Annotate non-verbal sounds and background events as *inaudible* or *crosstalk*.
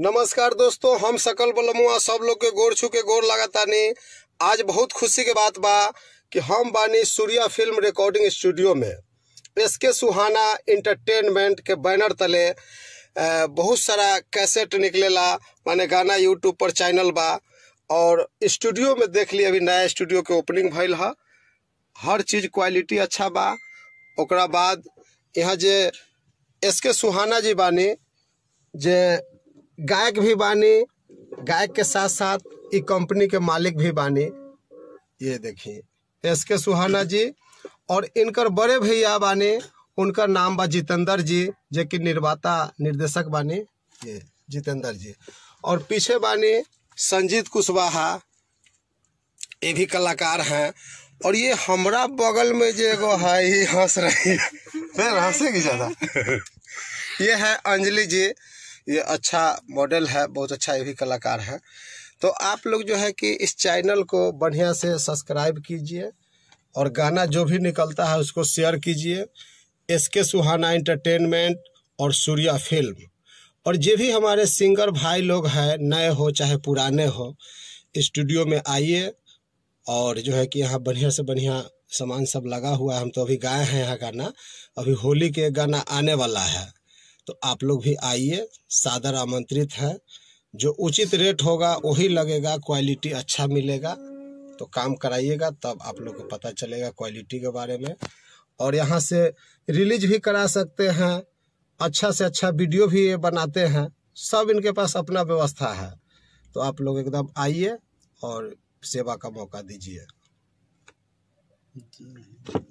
नमस्कार दोस्तों हम सकल बलमुआ सब लोग के गोर छू के गोर लगातानी आज बहुत खुशी के बात बा कि हम बानी सूर्या फिल्म रिकॉर्डिंग स्टूडियो में एस के सुहाना इंटरटेनमेंट के बैनर तले बहुत सारा कैसेट निकलेला माने गाना यूट्यूब पर चैनल बा और स्टूडियो में देख ली अभी नया स्टूडियो के ओपनिंग भइल है हर चीज़ क्वालिटी अच्छा बा ओकरा बाद यहाँ जे एस के सुहाना जी बानी जे गायक भी बाने गायक के साथ साथ ई कंपनी के मालिक भी बाने ये देखिए एस के सुहाना जी और इनकर बड़े भैया बाने उनका नाम बा जितेंद्र जी जो कि निर्माता निर्देशक बाने ये जितेंद्र जी और पीछे बाने संजीत कुशवाहा ये भी कलाकार हैं और ये हमारा बगल में जो एगो है ये हंस रही है *laughs* की ज़्यादा *laughs* ये है अंजलि जी ये अच्छा मॉडल है बहुत अच्छा ये भी कलाकार है तो आप लोग जो है कि इस चैनल को बढ़िया से सब्सक्राइब कीजिए और गाना जो भी निकलता है उसको शेयर कीजिए एस के सुहाना एंटरटेनमेंट और सूर्या फिल्म और जो भी हमारे सिंगर भाई लोग हैं नए हो चाहे पुराने हो स्टूडियो में आइए और जो है कि यहाँ बढ़िया से बढ़िया सामान सब लगा हुआ है हम तो अभी गाए हैं यहाँ गाना अभी होली के गाना आने वाला है तो आप लोग भी आइए सादर आमंत्रित है जो उचित रेट होगा वही लगेगा क्वालिटी अच्छा मिलेगा तो काम कराइएगा तब आप लोग को पता चलेगा क्वालिटी के बारे में और यहाँ से रिलीज भी करा सकते हैं अच्छा से अच्छा वीडियो भी ये बनाते हैं सब इनके पास अपना व्यवस्था है तो आप लोग एकदम आइए और सेवा का मौका दीजिए